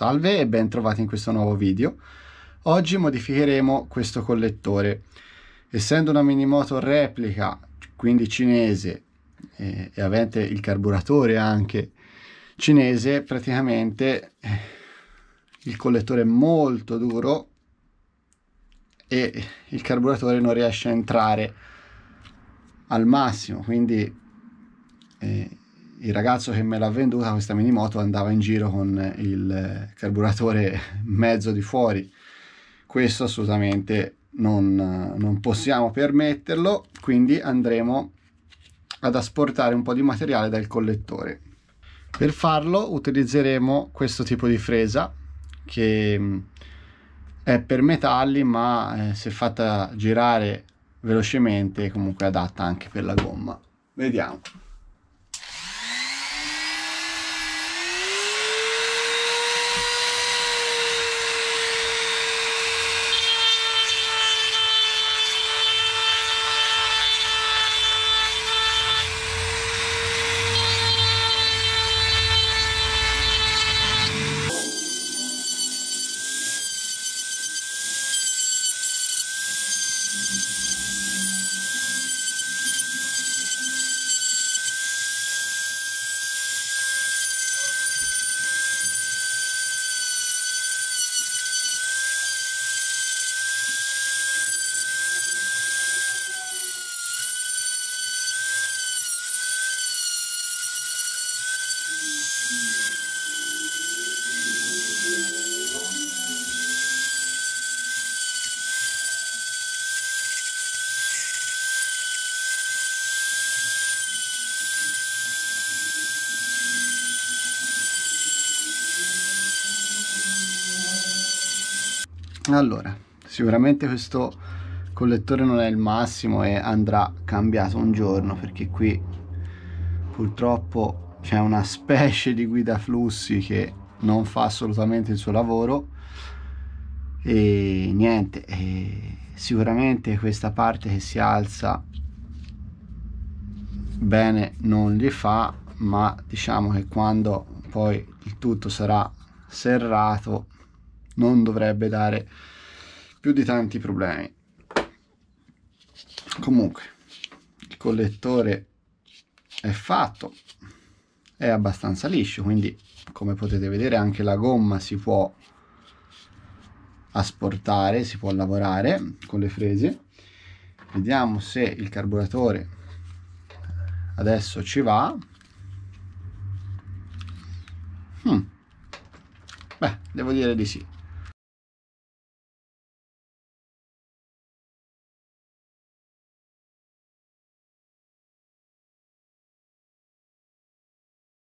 Salve e ben trovati in questo nuovo video. Oggi modificheremo questo collettore. Essendo una Minimoto replica, quindi cinese, eh, e avente il carburatore anche cinese, praticamente eh, il collettore è molto duro e il carburatore non riesce a entrare al massimo, quindi eh, il ragazzo che me l'ha venduta questa mini moto andava in giro con il carburatore mezzo di fuori questo assolutamente non, non possiamo permetterlo quindi andremo ad asportare un po' di materiale dal collettore per farlo utilizzeremo questo tipo di fresa che è per metalli ma eh, se fatta girare velocemente comunque adatta anche per la gomma vediamo allora sicuramente questo collettore non è il massimo e andrà cambiato un giorno perché qui purtroppo c'è una specie di guida flussi che non fa assolutamente il suo lavoro e niente e sicuramente questa parte che si alza bene non li fa ma diciamo che quando poi il tutto sarà serrato non dovrebbe dare più di tanti problemi comunque il collettore è fatto è abbastanza liscio quindi come potete vedere anche la gomma si può asportare si può lavorare con le frese vediamo se il carburatore adesso ci va hmm. beh devo dire di sì